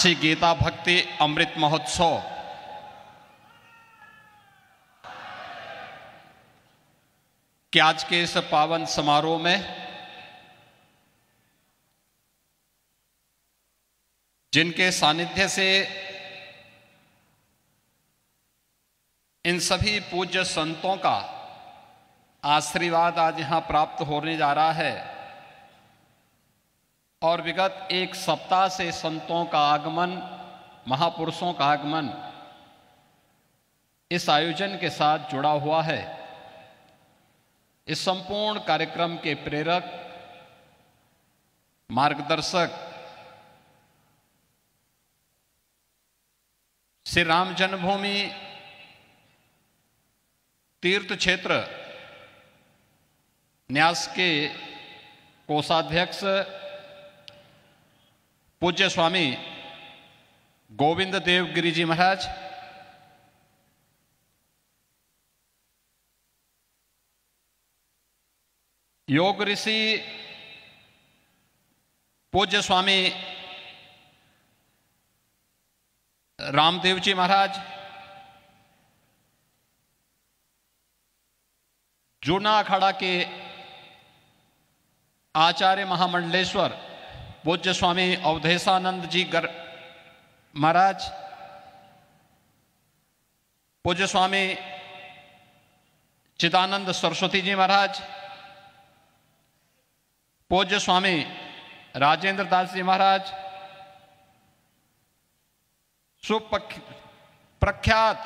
श्री गीता भक्ति अमृत महोत्सव के आज के इस पावन समारोह में जिनके सानिध्य से इन सभी पूज्य संतों का आशीर्वाद आज यहां प्राप्त होने जा रहा है और विगत एक सप्ताह से संतों का आगमन महापुरुषों का आगमन इस आयोजन के साथ जुड़ा हुआ है इस संपूर्ण कार्यक्रम के प्रेरक मार्गदर्शक श्री राम जन्मभूमि तीर्थ क्षेत्र न्यास के कोषाध्यक्ष पूज्य स्वामी गोविंद देव गिरी जी महाराज योग ऋषि पूज्य स्वामी रामदेव जी महाराज जूना अखाड़ा के आचार्य महामंडलेश्वर पूज्य स्वामी अवधेशानंद जी गर महाराज पूज्य स्वामी चिदानंद सरस्वती जी महाराज पूज्य स्वामी राजेंद्र दास जी महाराज सुप्रख्यात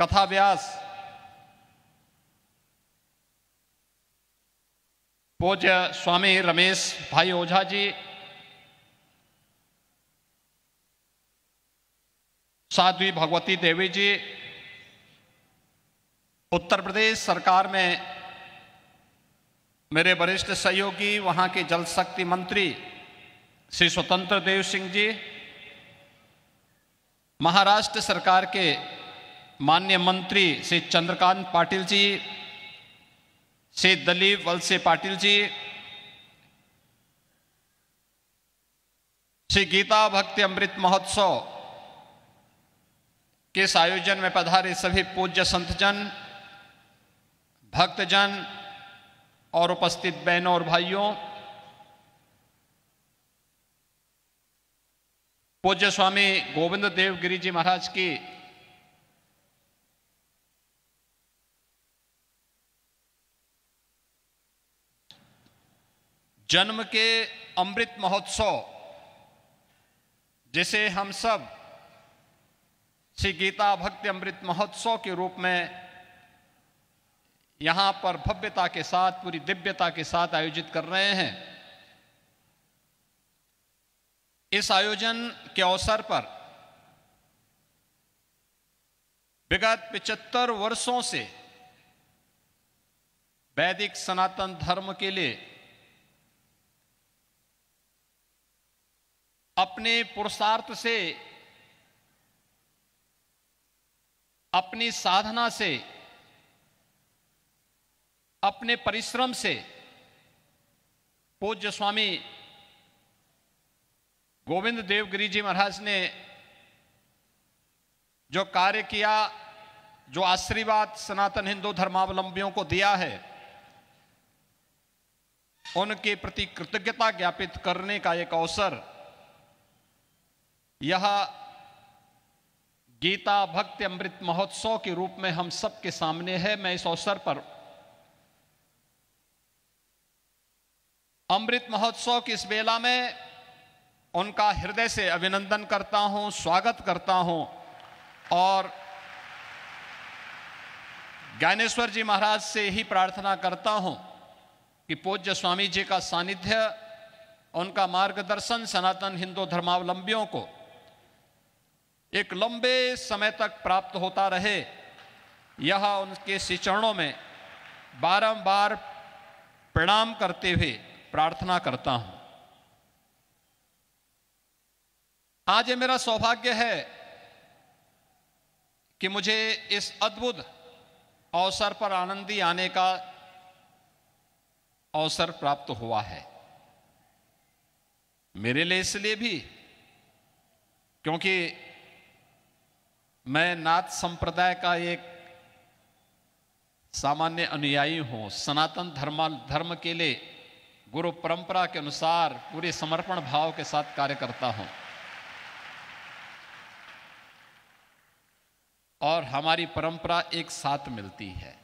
कथा व्यास पूज्य स्वामी रमेश भाई ओझा जी साध्वी भगवती देवी जी उत्तर प्रदेश सरकार में मेरे वरिष्ठ सहयोगी वहां के जल शक्ति मंत्री श्री स्वतंत्र देव सिंह जी महाराष्ट्र सरकार के मान्य मंत्री श्री चंद्रकांत पाटिल जी श्री दलीप वलसे पाटिल जी श्री गीता भक्ति अमृत महोत्सव के आयोजन में पधारे सभी पूज्य संतजन भक्तजन और उपस्थित बहनों और भाइयों पूज्य स्वामी गोविंद देव गिरिजी महाराज की जन्म के अमृत महोत्सव जिसे हम सब श्री गीता भक्ति अमृत महोत्सव के रूप में यहां पर भव्यता के साथ पूरी दिव्यता के साथ आयोजित कर रहे हैं इस आयोजन के अवसर पर विगत 75 वर्षों से वैदिक सनातन धर्म के लिए अपने पुरुषार्थ से अपनी साधना से अपने परिश्रम से पूज्य स्वामी गोविंद देवगिरी जी महाराज ने जो कार्य किया जो आशीर्वाद सनातन हिंदू धर्मावलंबियों को दिया है उनके प्रति कृतज्ञता ज्ञापित करने का एक अवसर यह गीता भक्ति अमृत महोत्सव के रूप में हम सबके सामने है मैं इस अवसर पर अमृत महोत्सव की इस बेला में उनका हृदय से अभिनंदन करता हूं स्वागत करता हूं और ज्ञानेश्वर जी महाराज से ही प्रार्थना करता हूं कि पूज्य स्वामी जी का सानिध्य उनका मार्गदर्शन सनातन हिंदू धर्मावलंबियों को एक लंबे समय तक प्राप्त होता रहे यह उनके चरणों में बारंबार प्रणाम करते हुए प्रार्थना करता हूं आज मेरा सौभाग्य है कि मुझे इस अद्भुत अवसर पर आनंदी आने का अवसर प्राप्त हुआ है मेरे लिए इसलिए भी क्योंकि मैं नाथ संप्रदाय का एक सामान्य अनुयायी हूँ सनातन धर्म धर्म के लिए गुरु परंपरा के अनुसार पूरे समर्पण भाव के साथ कार्य करता हूं और हमारी परंपरा एक साथ मिलती है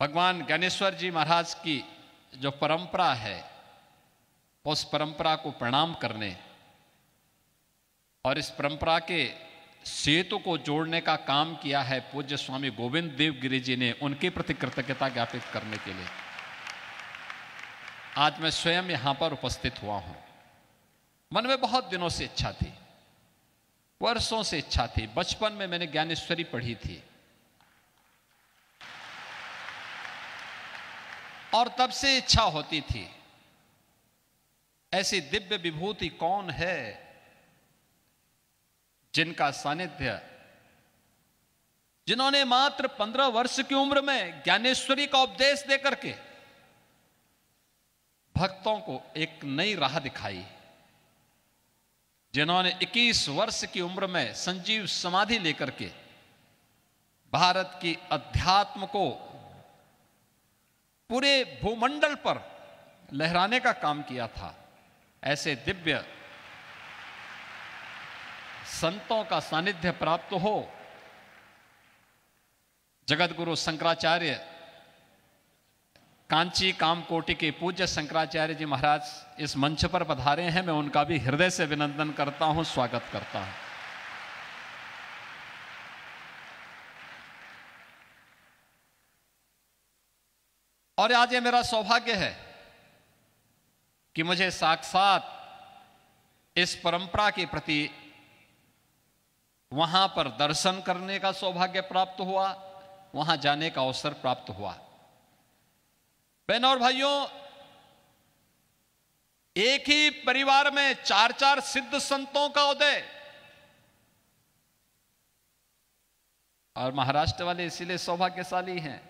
भगवान गणेश्वर जी महाराज की जो परंपरा है और उस परंपरा को प्रणाम करने और इस परंपरा के सेतु को जोड़ने का काम किया है पूज्य स्वामी गोविंद देव गिरी जी ने उनके प्रति कृतज्ञता ज्ञापित करने के लिए आज मैं स्वयं यहां पर उपस्थित हुआ हूं मन में बहुत दिनों से इच्छा थी वर्षों से इच्छा थी बचपन में मैंने ज्ञानेश्वरी पढ़ी थी और तब से इच्छा होती थी ऐसी दिव्य विभूति कौन है जिनका सानिध्य जिन्होंने मात्र पंद्रह वर्ष की उम्र में ज्ञानेश्वरी का उपदेश देकर के भक्तों को एक नई राह दिखाई जिन्होंने 21 वर्ष की उम्र में संजीव समाधि लेकर के भारत की अध्यात्म को पूरे भूमंडल पर लहराने का काम किया था ऐसे दिव्य संतों का सानिध्य प्राप्त हो जगत गुरु शंकराचार्य कांची कामकोटि के पूज्य शंकराचार्य जी महाराज इस मंच पर पधारे हैं मैं उनका भी हृदय से अभिनंदन करता हूं स्वागत करता हूं और आज ये मेरा सौभाग्य है कि मुझे साक्षात इस परंपरा के प्रति वहां पर दर्शन करने का सौभाग्य प्राप्त हुआ वहां जाने का अवसर प्राप्त हुआ बहनों और भाइयों एक ही परिवार में चार चार सिद्ध संतों का उदय और महाराष्ट्र वाले इसीलिए सौभाग्यशाली हैं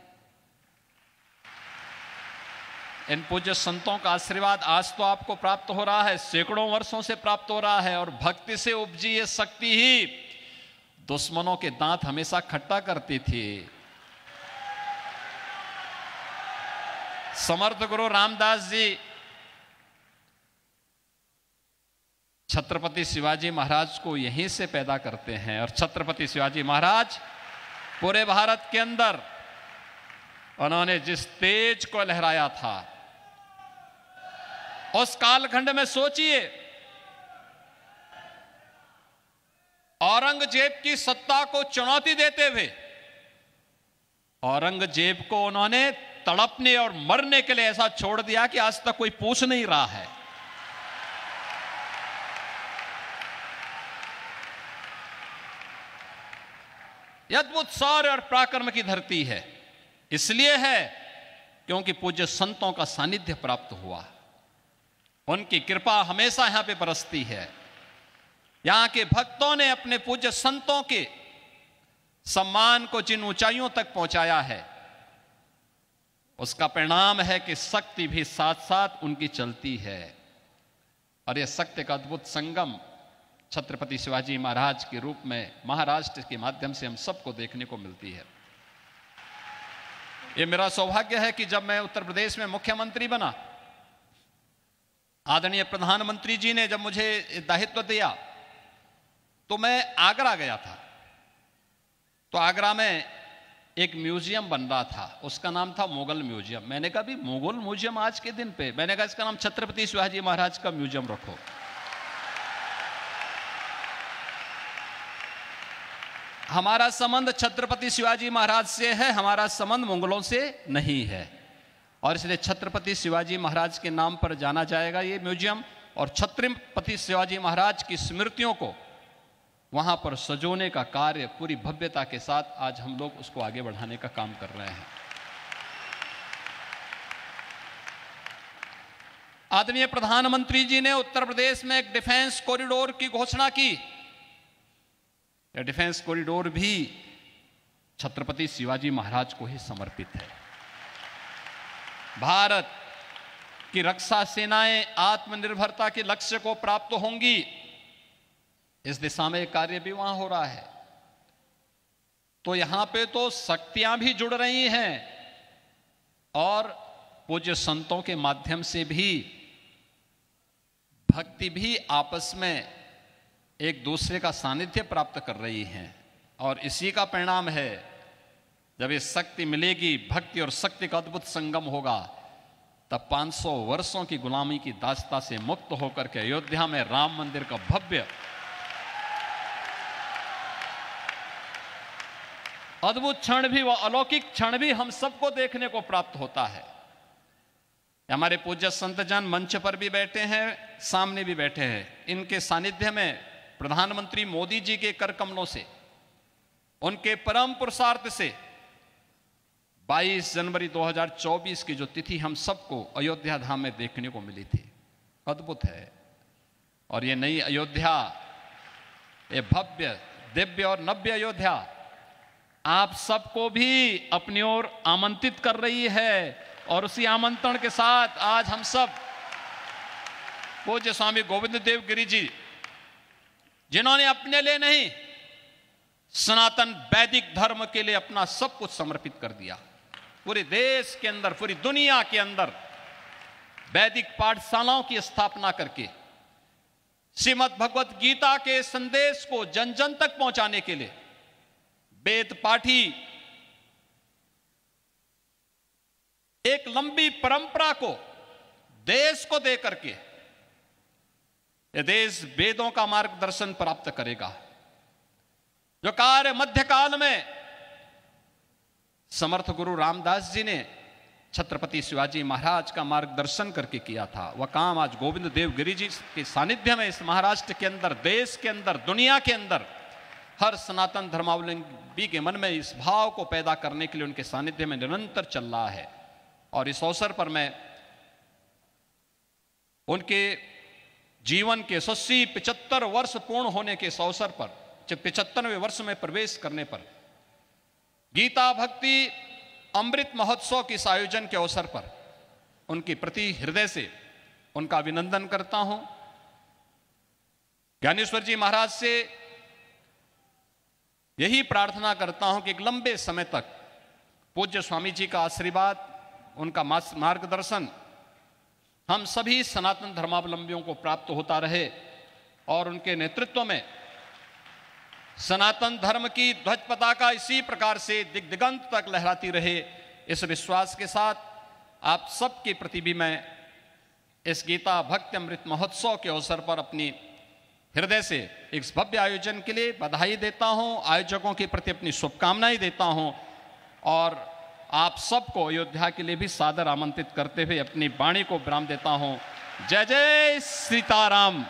इन पूज्य संतों का आशीर्वाद आज तो आपको प्राप्त हो रहा है सैकड़ों वर्षों से प्राप्त हो रहा है और भक्ति से उपजी ये शक्ति ही दुश्मनों के दांत हमेशा खट्टा करती थी समर्थ गुरु रामदास जी छत्रपति शिवाजी महाराज को यहीं से पैदा करते हैं और छत्रपति शिवाजी महाराज पूरे भारत के अंदर उन्होंने जिस तेज को लहराया था उस कालखंड में सोचिए औरंगजेब की सत्ता को चुनौती देते हुए औरंगजेब को उन्होंने तड़पने और मरने के लिए ऐसा छोड़ दिया कि आज तक कोई पूछ नहीं रहा है अद्भुत सौर और पराक्रम की धरती है इसलिए है क्योंकि पूज्य संतों का सानिध्य प्राप्त हुआ उनकी कृपा हमेशा यहां पे बरसती है यहां के भक्तों ने अपने पूज्य संतों के सम्मान को जिन ऊंचाइयों तक पहुंचाया है उसका परिणाम है कि शक्ति भी साथ साथ उनकी चलती है और यह शक्ति का अद्भुत संगम छत्रपति शिवाजी महाराज के रूप में महाराष्ट्र के माध्यम से हम सबको देखने को मिलती है ये मेरा सौभाग्य है कि जब मैं उत्तर प्रदेश में मुख्यमंत्री बना आदरणीय प्रधानमंत्री जी ने जब मुझे दायित्व दिया तो मैं आगरा गया था तो आगरा में एक म्यूजियम बन रहा था उसका नाम था मुगल म्यूजियम मैंने कहा भी मुगल म्यूजियम आज के दिन पे मैंने कहा इसका नाम छत्रपति शिवाजी महाराज का म्यूजियम रखो हमारा संबंध छत्रपति शिवाजी महाराज से है हमारा संबंध मुगलों से नहीं है और इसलिए छत्रपति शिवाजी महाराज के नाम पर जाना जाएगा ये म्यूजियम और छत्रपति शिवाजी महाराज की स्मृतियों को वहाँ पर सजोने का कार्य पूरी भव्यता के साथ आज हम लोग उसको आगे बढ़ाने का काम कर रहे हैं आदरणीय प्रधानमंत्री जी ने उत्तर प्रदेश में एक डिफेंस कॉरिडोर की घोषणा की डिफेंस कॉरिडोर भी छत्रपति शिवाजी महाराज को ही समर्पित है भारत की रक्षा सेनाएं आत्मनिर्भरता के लक्ष्य को प्राप्त होंगी इस दिशा में कार्य भी वहां हो रहा है तो यहां पे तो शक्तियां भी जुड़ रही हैं और पूज्य संतों के माध्यम से भी भक्ति भी आपस में एक दूसरे का सानिध्य प्राप्त कर रही हैं और इसी का परिणाम है जब ये शक्ति मिलेगी भक्ति और शक्ति का अद्भुत संगम होगा तब 500 वर्षों की गुलामी की दास्ता से मुक्त होकर के अयोध्या में राम मंदिर का भव्य अद्भुत क्षण भी वह अलौकिक क्षण भी हम सबको देखने को प्राप्त होता है हमारे पूज्य संत जन मंच पर भी बैठे हैं सामने भी बैठे हैं इनके सानिध्य में प्रधानमंत्री मोदी जी के कर कमलों से उनके परम पुरुषार्थ से 22 जनवरी 2024 की जो तिथि हम सबको अयोध्या धाम में देखने को मिली थी अद्भुत है और ये नई अयोध्या ये भव्य दिव्य और नव्य अयोध्या आप सबको भी अपनी ओर आमंत्रित कर रही है और उसी आमंत्रण के साथ आज हम सब पूज्य स्वामी गोविंद देव गिरी जी जिन्होंने अपने लिए नहीं सनातन वैदिक धर्म के लिए अपना सब कुछ समर्पित कर दिया पूरे देश के अंदर पूरी दुनिया के अंदर वैदिक पाठशालाओं की स्थापना करके श्रीमद भगवत गीता के संदेश को जन जन तक पहुंचाने के लिए वेद पाठी एक लंबी परंपरा को देश को दे करके देश वेदों का मार्गदर्शन प्राप्त करेगा जो कार्य मध्यकाल में समर्थ गुरु रामदास जी ने छत्रपति शिवाजी महाराज का मार्गदर्शन करके किया था वह काम आज गोविंद देव गिरी जी के सानिध्य में इस महाराष्ट्र के अंदर देश के अंदर दुनिया के अंदर हर सनातन धर्मावलंबी के मन में इस भाव को पैदा करने के लिए उनके सानिध्य में निरंतर चल रहा है और इस अवसर पर मैं उनके जीवन के सस्सी पिचहत्तर वर्ष पूर्ण होने के इस अवसर पर जब पिचहत्तरवें वर्ष में प्रवेश करने पर गीता भक्ति अमृत महोत्सव के इस आयोजन के अवसर पर उनके प्रति हृदय से उनका अभिनंदन करता हूं ज्ञानेश्वर जी महाराज से यही प्रार्थना करता हूं कि एक लंबे समय तक पूज्य स्वामी जी का आशीर्वाद उनका मार्गदर्शन हम सभी सनातन धर्मावलंबियों को प्राप्त होता रहे और उनके नेतृत्व में सनातन धर्म की ध्वज पताका इसी प्रकार से दिग्दिगंत तक लहराती रहे इस विश्वास के साथ आप सबके प्रति भी मैं इस गीता भक्ति अमृत महोत्सव के अवसर पर अपनी हृदय से इस भव्य आयोजन के लिए बधाई देता हूं आयोजकों के प्रति अपनी शुभकामनाएं देता हूं और आप सबको अयोध्या के लिए भी सादर आमंत्रित करते हुए अपनी वाणी को विराम देता हूं जय जय सीताराम